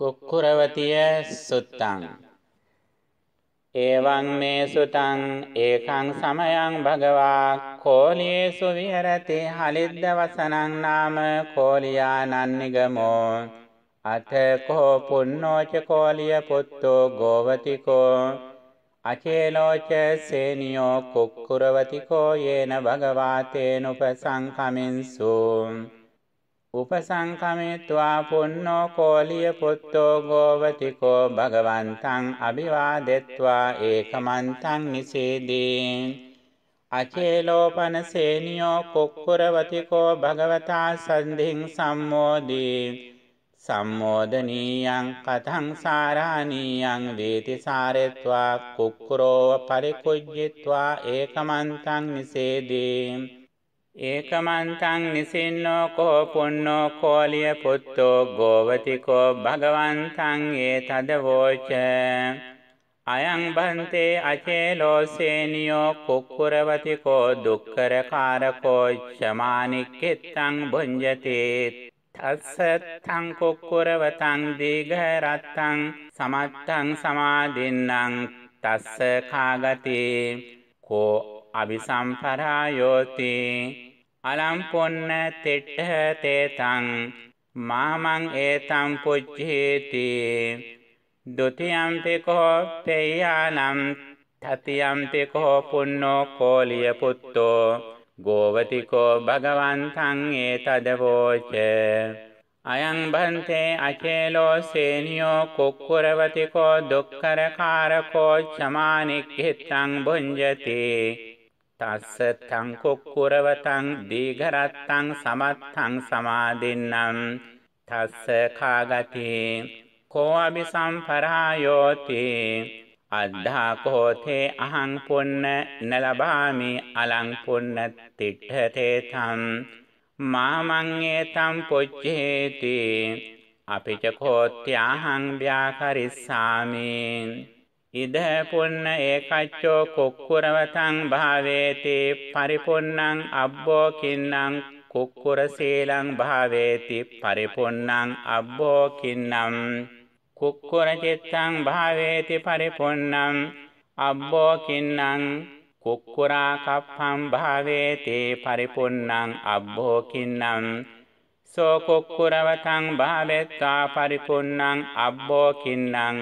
කුක්කුරවතිය සුත්තං එවං මේ සුතං ඒකං සමයං භගවා කෝලියේසු විහෙරති හලිද්ද වසනං නාම කෝලියානන්නිගමෝ අත කෝ පුන්නෝච කෝලිය පුත්තෝ ගෝවතිකෝ අචේලෝච සේනියෝ කුක්කුරවතිකෝ යේන භගවාතේනුප සංකමින්සූ උපසංකමිත්වා පුන්නෝ කෝලිය පුත්තෝ ගෝවතිකෝ භගවන්තං අභිවාදෙත්වා ඒකමන්තං නිසේදී අචේලෝපනසේනියෝ කුක්කුරවතිකෝ භගවතා සන්ධින් සම්මෝදී සම්මෝදනීයං කතං සාරාණීයං වේති සාරෙත්වා කුක්කුරෝව පරිකුජ්ජිත්වා ඒකමන්තං නිසේදී ඒකමන්තං නිසින්නෝ කෝ පුන්නෝ කෝලිය පුත්තෝ ගෝවතිකෝ භගවන්තං ඒ තදවෝච අයං බන්තේ අචේලෝ සේනියෝ කුක්කුරවතිකෝ දුක්කරකාරකෝ චමානික්කෙත්තං බුඤ්ජතේ තස්සත්තං කුක්කුරවතං දීඝරත්තං සමත්තං සමාදින්නම් තස්ස කාගතේ කෝ අபிසම්පරායෝතේ අලම්පොන්න තෙට්ඨ තේතං මාමං ඒතං පුච්චේති ဒုတိယံ පි කෝ තේයානම් තතියම් ပ කෝ පුන්නෝ කෝලිය පුත්තෝ ගෝවතිකෝ භගවන්තං ඒතදවෝච අයං බන්තේ අචේලෝ සේනියෝ කුක්කුරවතිකෝ දුක්කරකාරකෝ චමානික්ඛිතං බුඤ්ජති තස්ස තංකොක්කුරවතං දීඝරත්තං සමත්තං සමාදින්නම් තස්ස කාගති කෝ අபி සම්පරායෝති අද්ධා කෝතේ අහං පුන්න නලබාමි අලං පුන්න තිට්ඨතේ තම් මාමං ඒතම් පොච්චේති අපිච කෝත්‍යාහං ව්‍යාකරිස්සාමි ඉද පුන්න ඒකච්චෝ කුක්කුරවතං භාවේති පරිපුන්නං අබ්බෝ කින්නම් කුක්කුර සීලං භාවේති පරිපුන්නං අබ්බෝ කින්නම් කුක්කුර චිත්තං භාවේති පරිපුන්නම් අබ්බෝ කින්නම් කුක්කුරා කප්පං භාවේති පරිපුන්නම් අබ්බෝ කින්නම් සෝ කුක්කුරවතං භාවෙත්තා පරිපුන්නං අබ්බෝ කින්නම්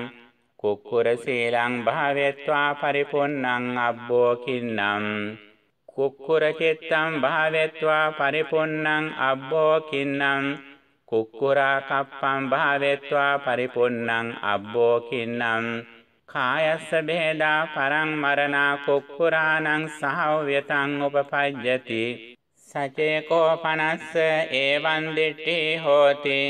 කුක්කුර සීලං භාවෙත්වා පරිපුන්නං අබ්බෝකින්නම් කුක්කුර චිත්තං භාවෙත්වා පරිපුන්නං අබ්බෝකින්නම් කුක්කුරා කප්පං භාවෙත්වා පරිපුන්නං අබ්බෝකින්නම් කායස්ස බේදා පරං මරණා කුක්කුරාණං සහව්‍යතං උපපජ්ජති සචේකෝ පනස්ස ඒවන්දිට්ටි හෝති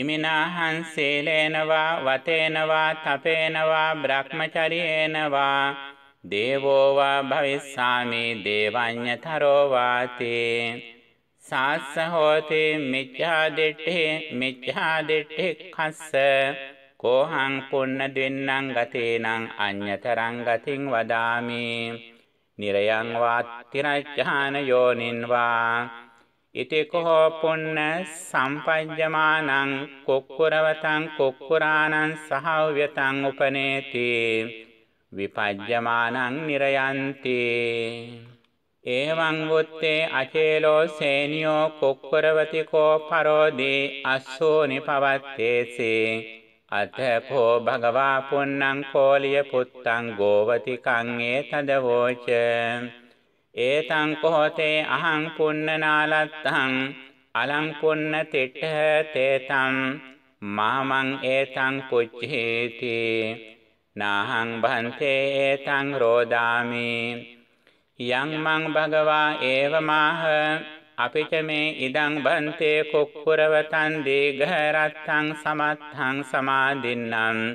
ඉමිනාහං සේලේනවා වතේනවා තපේනවා බ්‍රහ්මචරියේනවා දේවෝවා භවිස්සාමි දේවඤ්ඤතරෝවාතේ සාස්ස හෝතේ මිච්ඡාදිට්ඨේ මිච්ඡාදිට්ඨේ කස්ස කෝහං පුන්න දෙන්නං ගතේනං අඤ්ඤතරං ගතින් වදාමි නිරයං වා තිරච්ඡාන යෝනින් වා ඉතිකොහෝ පුන්න සම්පජ්ජමානං කොක්කුරවතං කොක්කුරාණං සහව්‍යතං උපනේති විපජ්ජමානං නිරයන්ති ඒවං වොත්තේ අචේලෝ සේනියෝ කොක්කුරවතිකෝ පරෝදී අස්සෝනි පවත්තේසේ අතපෝ භගවා පුන්නං කෝලිය පුත්තං ගෝවතිකං ඒතදවෝච ඒතං කොහොතේ අහං පුන්නනාලත්තං අලං පුන්න තිට්ඨ තේතං මාමං ඒතං පුච්චේති නාහං භන්තේ ඒතං රෝදාමි යං මං භගවා ඒවමාහ අපිට මේ ඉදං බන්තේ කුක්කුරවතන් දීඝරත්තං සමත්තං සමාදින්නම්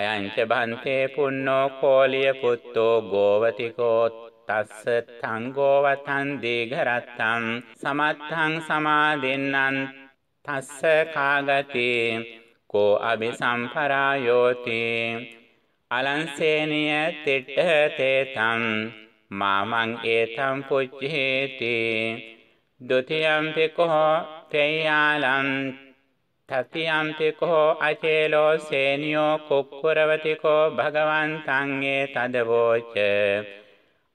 අයංච බන්තේ පුන්නෝ කෝලිය පුත්තෝ ගෝවතිකෝත් තස්ස තංගෝවතන් දීඝරත්තං සමත්තං සමාදෙන්නං තස්ස කාගති කෝ අபிසම්පරායෝති අලංසේනිය තිට්ඨ තේතං මාමං ඒතං පුච්චේති ဒုတိယံ පි කෝ තේයාලං තතියම්ති කෝ අචේලෝ සේනියෝ කුක්කුරවති කෝ භගවන් සංඝේ තදවෝච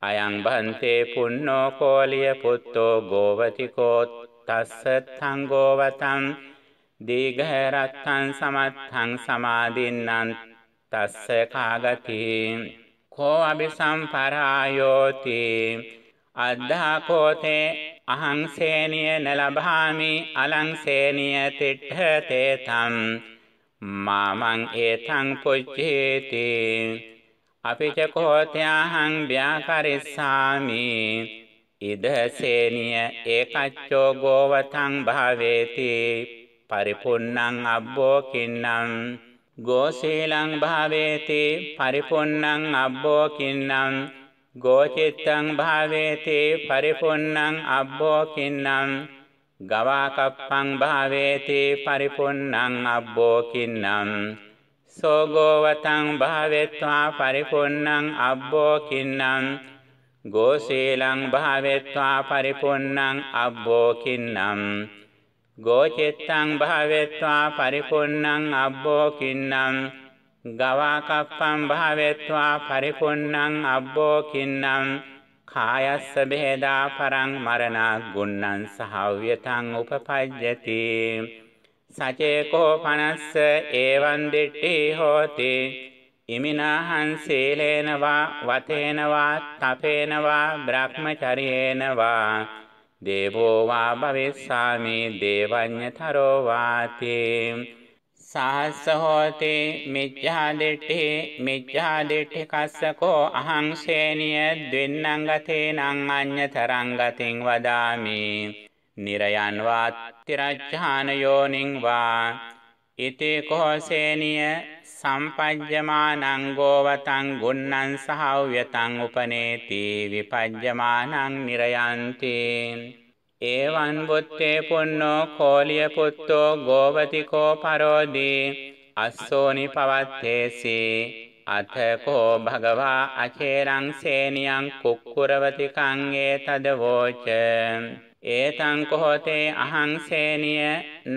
අයං බන්තේ පුන්නෝ කෝලිය පුත්තෝ ගෝවතිකෝ තස්ස තංගෝවතං දීඝරත්තං සමත්තං සමාදින්නං තස්ස කාගති කෝ අபிසම්පරායෝති අද්ධා කෝතේ අහං සේනිය නලභාමි අලං සේනිය තිට්ඨ තේතම් මාමං ඒතං පුච්චේති අපිච කෝත්‍යහං ව්‍යාකරිස්සාමි ඉදසේනිය ඒකච්චෝ ගෝවතං භාවේති පරිපුන්නං අබ්බෝ කින්නම් ගෝශීලං භාවේති පරිපුන්නං අබ්බෝ කින්නම් ගෝචිත්තං භාවේති පරිපුන්නං අබ්බෝ කින්නම් ගවාකප්පං භාවේති පරිපුන්නං අබ්බෝ කින්නම් සෝගෝවතං භාවෙත්වා පරිපුන්නං අබ්බෝ කින්නම් ගෝසීලං භාවෙත්වා පරිපුන්නං අබ්බෝ කින්නම් ගෝචිත්තං භාවෙත්වා පරිපුන්නං අබ්බෝ කින්නම් ගවාකප්පං භාවෙත්වා පරිපුන්නං අබ්බෝ කින්නම් කායස්ස බෙහෙදා පරං මරණා ගුණං සහව්‍යතං උපපජ්ජති සචේකෝ පනස්ස ඒවන් දිට්ටි හෝති ඉමිනාහං සීලේනවා වතේනවා තපේනවා බ්‍රහ්මචරියේනවා දේවෝවා භවිස්සාමි දේවඤ්ඤතරෝවාති සාහස්ස හෝති මිච්ඡාදිට්ඨි මිච්ඡාදිට්ඨි කස්සකෝ අහං සේනිය ද්වෙන්නං ගතේනං අඤ්ඤතරං ගතින් වදාමි නිරයන් වා තිරච්ඡාන යෝනින් වා ඉතේ කෝසේනිය සම්පජ්ජමානං ගෝවතං ගුණං සහව්‍යතං උපනේති විපජ්ජමානං නිරයන්ති ඒවං බුත්තේ පුන්නෝ කෝලිය පුත්තෝ ගෝවතිකෝ පරෝදී අස්සෝනි පවත්තේසි අතකෝ භගවා අචේරං සේනියං කුක්කුරවතිකං ඒතද වෝච ඒතං කොහොතේ අහං සේනිය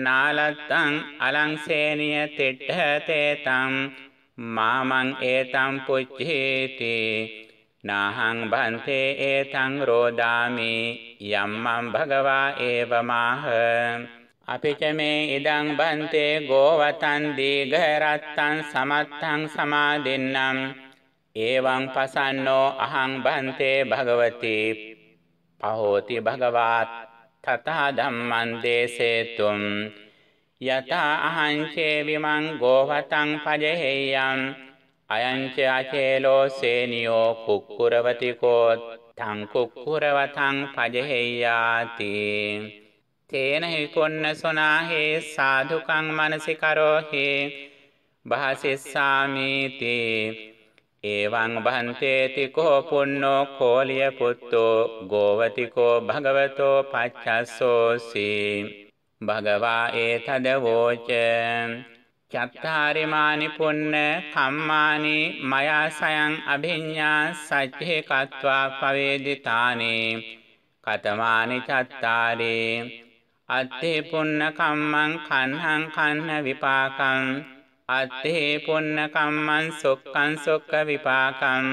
නාලත්තං අලං සේනිය තිට්ඨතේතං මාමං ඒතං පුච්චේති නාහං බන්තේ ඒතං රෝදාමි යම්මං භගවා ඒවමාහ අපිච මේ ඉදං බන්තේ ගෝවතන් දීඝරත්තං සමත්තං සමාදින්නම් එවං පසන්නෝ අහං බන්තේ භගවතී පහෝති භගවාත් තථා ධම්මං දේසේතුම් යතා අහං චේවිමං ගෝවතං පජහෙයං අයං ච අචේලෝ සේනියෝ කුක්කුරවති කෝ තං කුක්කුරවතං පජහෙයාති තේන හිකොන්න සොනාහි සාදුකං මනසිකරෝහි භාසිස්සාමීති ඒවං භන්තේති කෝ පුන්නෝ කෝලිය පුත්තෝ ගෝවති කෝ භගවතෝ පච්චස්සෝසි භගවා ඒතද වෝච චත්තාරිමානි පුන්න කම්මානි මයා සයන් අභිඤ්ඤා සච්චේ කତ୍වා පවේදිතානි කතමානි චත්තාරේ අත්තේ පුන්න කම්මං කන්හං කන්න විපාකං අත්තේ පුන්න කම්මන් සොක්කන් සොක්ක විපාකම්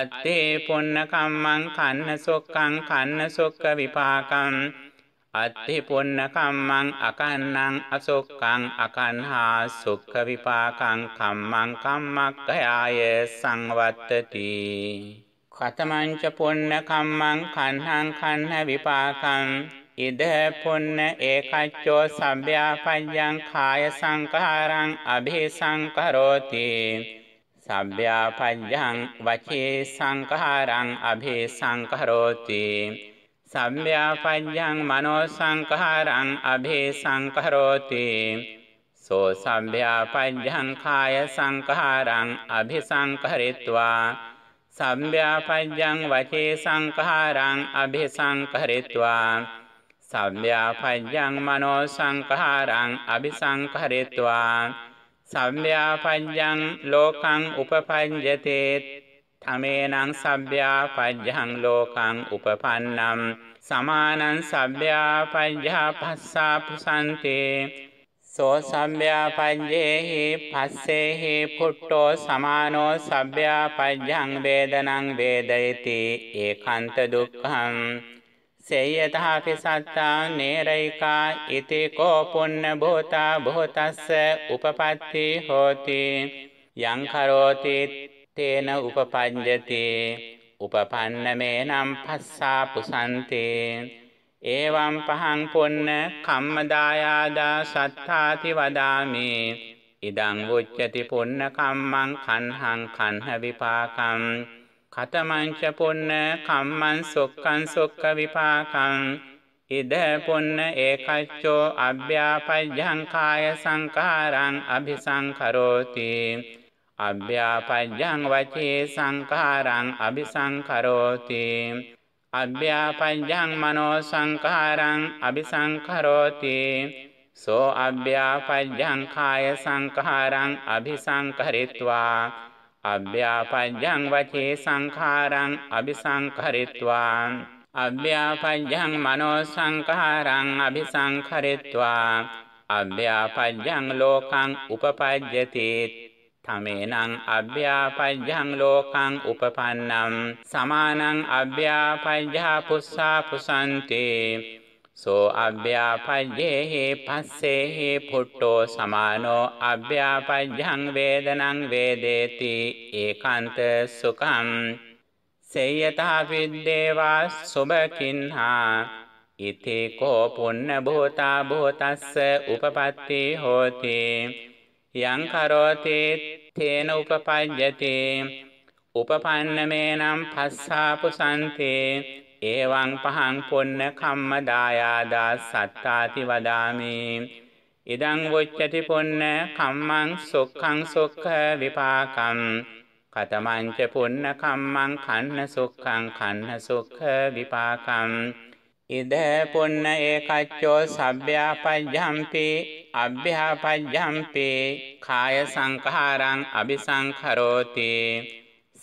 අත්තේ පුන්න කම්මන් කන්න සොක්කන් කන්න සොක්ක විපාකම් අත්තේ පුන්න කම්මන් අකන්නං අසොක්කං අකන්හා සොක්ක විපාකං කම්මන් කම්මක්ඛයාය සංවත්තති කතමංච පුන්න කම්මන් කන්හං කන්න විපාකං ඉද පුන්න ඒකච්චෝ සබ්‍යාපජ්ජං කාය සංඛාරං අභිසංකරෝති සබ්‍යාපජ්ජං වචේ සංඛාරං අභිසංකරෝති සබ්‍යාපජ්ජං මනෝ සංඛාරං අභිසංකරෝති සෝ සබ්‍යාපජ්ජං කාය සංඛාරං අභිසංකරිත්වා සබ්‍යාපජ්ජං වචේ සංඛාරං අභිසංකරිත්වා සව්‍යාපජ්ජං මනෝ සංඛාරං අபிසංඛරෙත්වා සව්‍යාපජ්ජං ලෝකං උපපඤ්ජතේ තමේනං සබ්භ්‍යා පජ්ජං ලෝකං උපපන්නම් සමානං සබ්භ්‍යා පජ්ජා පස්සා පුසන්තේ සෝ සබ්භ්‍යා පජ්ජේහි පස්සේහි පුට්ටෝ සමානෝ සබ්භ්යා පජ්ජං වේදනං වේදයති ඒකාන්ත දුක්ඛං සේයතහාපි සත්තා නේරයිකා ඉති කෝපුන්න භූතා භූතස්ස උපපත්ති හෝති යංකරෝති තේන උපපඤ්ජති උපපන්නමේ නම් පස්සා පුසන්තේ ඒවම් පහං පොන්න කම්මදායාදා සත්තාති වදාමි ඉදං උච්චති පුන්න කම්මං කන්හං කන්හ විපාකං කතමංච පුන්න කම්මං සොක්කං සොක්ක විපාකං ඉද පුන්න ඒකච්චෝ අභ්‍යාපජ්ජං කාය සංඛාරං අபிසංකරෝති අභ්‍යාපජ්ජං වචේ සංඛාරං අபிසංකරෝති අභ්‍යාපජ්ජං මනෝ සංඛාරං අபிසංකරෝති සෝ අභ්‍යාපජ්ජං කාය සංඛාරං අபிසංකරිත්වා අභ්‍යාපජ්ජං වචේ සංඛාරං අபிසංකරිත්වා අභ්‍යාපජ්ජං මනෝ සංඛාරං අபிසංකරිත්වා අභ්‍යාපජ්ජං ලෝකං උපපජ්ජති තමේනං අභ්‍යාපජ්ජං ලෝකං උපපන්නම් සමානං අභ්‍යාපජ්ජා පුස්සා පුසන්තේ සෝ අභ්‍යාපජ්ජේහි පස්සේහි පුට්ටෝ සමානෝ අභ්‍යාපජ්ජං වේදනං වේදේති ඒකාන්ත සුඛං සේයතා විද්දේවා සුභකින්හා ඉති කෝ පුන්න භූතා භූතස්ස උපපත්ති හෝති යං කරෝති තේන උපපජ්ජති උපපන්නමේනම් පස්සාපු සන්තේ ඒවං පහං පොන්න කම්මදායාදා සත්තාති වදාමේ ඉදං වොච්චති පුන්න කම්මං සොක්ඛං සොක්ඛ විපාකං කතමං ච පුන්න කම්මං කන්න සොක්ඛං කන්න සොක්ඛ විපාකං ඉද පුන්න ඒකච්චෝ සබ්භ්‍යාපජ්ජම්පි අබ්භ්‍යාපජ්ජම්පි කාය සංඛාරං අபிසංඛරෝති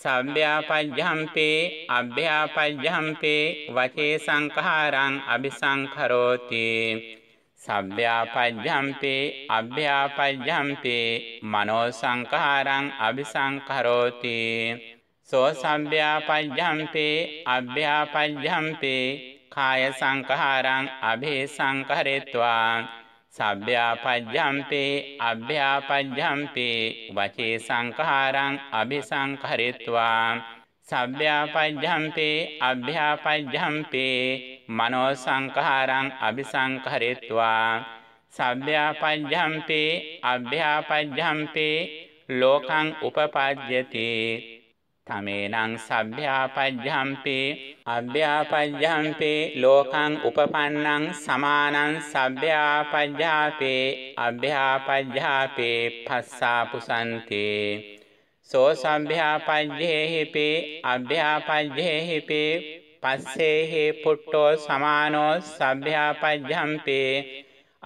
සබ්භ්‍යාපජ්ජම්පේ අභ්‍යාපජ්ජම්පේ වචේ සංඛාරං අபிසංඛරෝති සබ්භ්‍යාපජ්ජම්පේ අභ්‍යාපජ්ජම්පේ මනෝ සංඛාරං අபிසංඛරෝති සෝ සබ්භ්‍යාපජ්ජම්පේ අභ්‍යාපජ්ජම්පේ කාය සංඛාරං අபிසංඛරෙත්වා සබ්භ්‍යාපජ්ජම්පේ අභ්‍යාපජ්ජම්පේ වචේ සංඛාරං අභිසංඛරිත්වා සබ්භ්‍යාපජ්ජම්පේ අභ්‍යාපජ්ජම්පේ මනෝ සංඛාරං අභිසංඛරිත්වා සබ්භ්‍යාපජ්ජම්පේ අභ්‍යාපජ්ජම්පේ ලෝකං උපපජ්ජති තමේනං සභ්‍යාපජ්ජම්පි අභ්‍යාපජ්ජම්පි ලෝකං උපපන්නං සමානං සභ්‍යාපජ්ජාපේ අභ්‍යාපජ්ජාපේ පස්සාපුසන්ති සෝ සම්භ්‍යාපජ්ජේහිපි අභ්‍යාපජ්ජේහිපි පස්සේහි පුට්ටෝ සමානෝ සභ්‍යාපජ්ජම්පි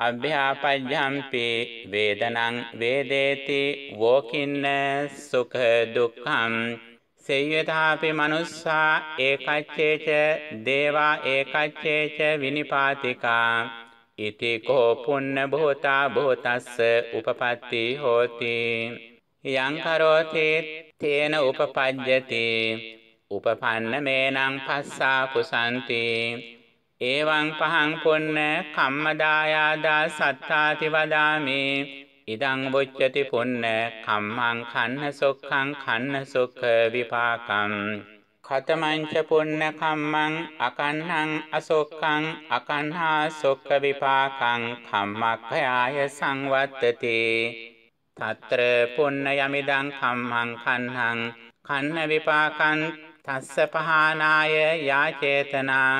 අභ්‍යාපජ්ජම්පි වේදනං වේදේති වෝකින්න සුඛ දුක්ඛං සෙය්‍යතාපි මනුස්සා ඒකච්චේච දේවා ඒකච්චේච විනිපාතිකා ඉති කෝ පුන්න භූතා භූතස්ස උපපත්ති හෝති යං කරෝති තේන උපපජ්ජති උපපන්න මේනං පස්සා කුසන්ති එවං පහං පුන්න කම්මදායාදා සත්තාති වදාමේ ඉදං වොච්චති පුන්න කම්මං කන්න සොක්ඛං කන්න සුඛ විපාකං ඛතමංච පුන්න කම්මං අකන්නං අසොක්ඛං අකන්හා සොක්ඛ විපාකං කම්මක්ඛයාය සංවත්තති తత్ర පුන්න යමිදං කම්මං කන්නං කන්න විපාකං තස්ස පහනාය යාචේතනා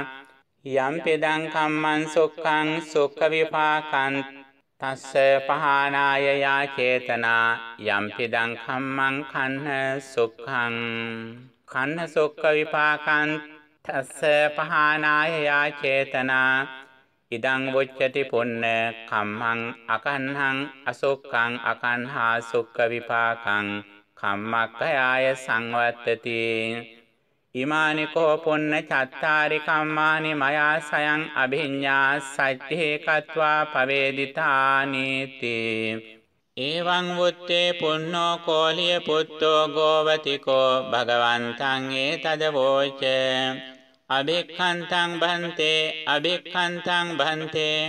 යම් පිදං කම්මං සොක්ඛං සොක්ඛ විපාකං තස්ස පහනාය යා චේතනා යම්පිදං කම්මං කන්න සුක්ඛං කන්න සුක්ඛ විපාකං තස්ස පහනාය යා චේතනා ඉදං වොච්චති පුන්න කම්මං අකන්හං අසුක්ඛං අකන්හා සුක්ඛ විපාකං කම්මක්ඛයාය සංවත්තති ඉමානිකෝ පුන්න චත්තාරි කම්මානි මයා සයන් අභිඤ්ඤා සච්චේකत्वा පවේදිතානීති ඒවං වුත්තේ පුන්නෝ කෝලිය පුත්තෝ ගෝවතිකෝ භගවන්තං ඒතද වෝච අභික්ඛන්තං භන්තේ අභික්ඛන්තං භන්තේ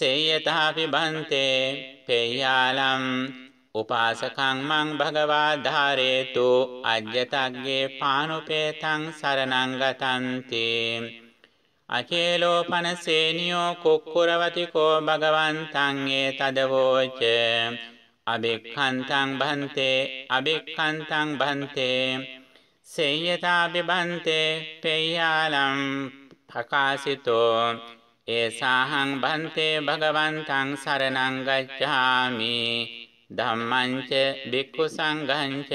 සේයතාපි භන්තේ පේයාලම් උපාසකං මං භගවා ධාරේතු අජ්‍යතග්ගේ පානුපේතං සරණං ගතන්ති අචේලෝපන සේනියෝ කුක්කුරවතිකෝ භගවන්තං ඒ තදවෝච අබික්ඛන්තං භන්තේ අබික්ඛන්තං භන්තේ සේයතාපි භන්තේ පේයාලම් ප්‍රකාසිතෝ ඒසාහං භන්තේ භගවන්තං සරණං ගච්ඡාමි ධම්මං ච බික්ඛු සංඝං ච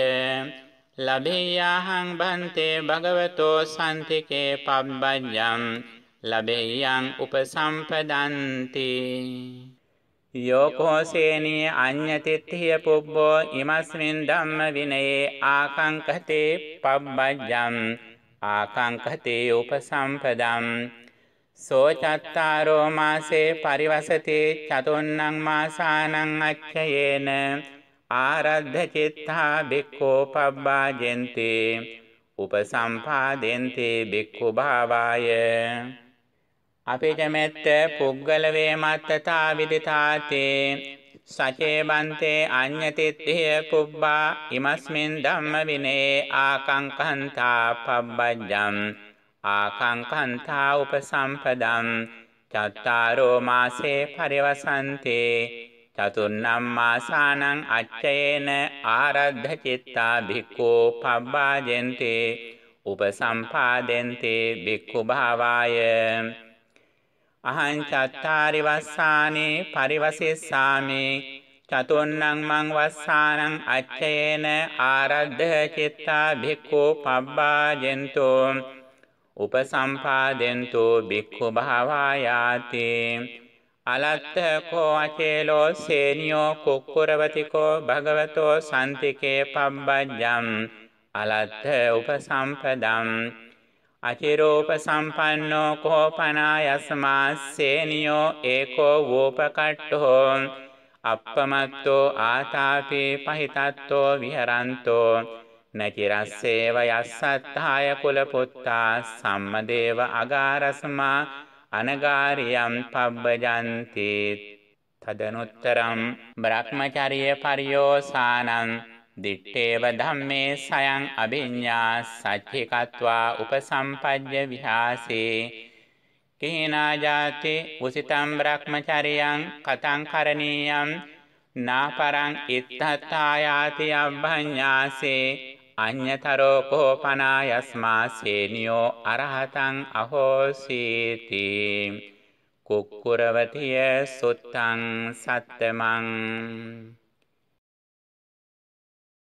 ලබේයහං බන්තේ භගවතෝ සම්තිකේ පබ්බඤ්ඤං ලබේයං උපසම්පදන්ති යෝකෝසේනී අඤ්ඤතිත්ථිය පුබ්බෝ ඉමස්මින් ධම්ම විනයේ ආකංකතේ පබ්බඤ්ඤං ආකංකතේ උපසම්පදම් සෝචත්තාරෝ මාසේ පරිවසති චතුන්නං මාසානං අච්චයේන ආරද්ධ චිත්තා බික්කෝ පබ්බා ජෙන්තේ උපසම්පාදෙන්තේ බික්කු භාවාය අපිජමෙත්ත පුද්ගල වේමත්තතා විදිතාතේ සචේබන්තේ අඤ්ඤතිත්ථය පුබ්බා ඉමස්මින් ධම්ම විනේ ආකංකන්තා පබ්බජ්ජං ආකං පන්තා උපසම්පදම් චත්තාරෝ මාසේ පරිවසන්තේ චතුර්ණම් මාසානං අච්චයේන ආරද්ධ චිත්තා භික්ඛෝ පබ්බාජෙන්තේ උපසම්පාදෙන්තේ භික්ඛු භාවාය අහං චත්තාරි වස්සානේ පරිවසෙස්සාමේ චතුන්නං මං වස්සානං අච්චයේන ආරද්ධ චිත්තා භික්ඛෝ පබ්බාජෙන්තෝ උපසම්පාදෙන්තු බික්ඛු භාවායාති අලත්ත කෝ අචේලෝ සේනියෝ කුක්කුරවතිකෝ භගවතෝ සන්තිකේ පබ්බජ්ජම් අලත්ත උපසම්පදම් අචිරූප සම්පන්නෝ කෝපනායස්මා සේනියෝ ඒකෝ වූපකට්ඨෝ අප්පමත්තෝ ආතාපේ පහිතත්තෝ විහරන්තෝ නැතිරස්සේව යස්සත්හාය කුලපොත්තා සම්මදේව අගාරස්මා අනගාරියම් පබ්බජන්තිත් තදනුත්තරම් බ්‍රහ්මචරිය පරියෝසානං දිට්ඨේව ධම්මේ සයං අභිඤ්ඤා සච්චිකत्वा උපසම්පජ්ජ විහාසේ කේනාජාති උසිතම් බ්‍රහ්මචරියං කතං කරණීයම් නාපරං ඉත්තත්තායාති අබ්භඤ්ඤාසේ අඤ්ඤතරෝ කෝපනායස්මා සේනියෝ අරහතං අහෝසීති කුක්කුරවතිය සුත්තං සත්තමං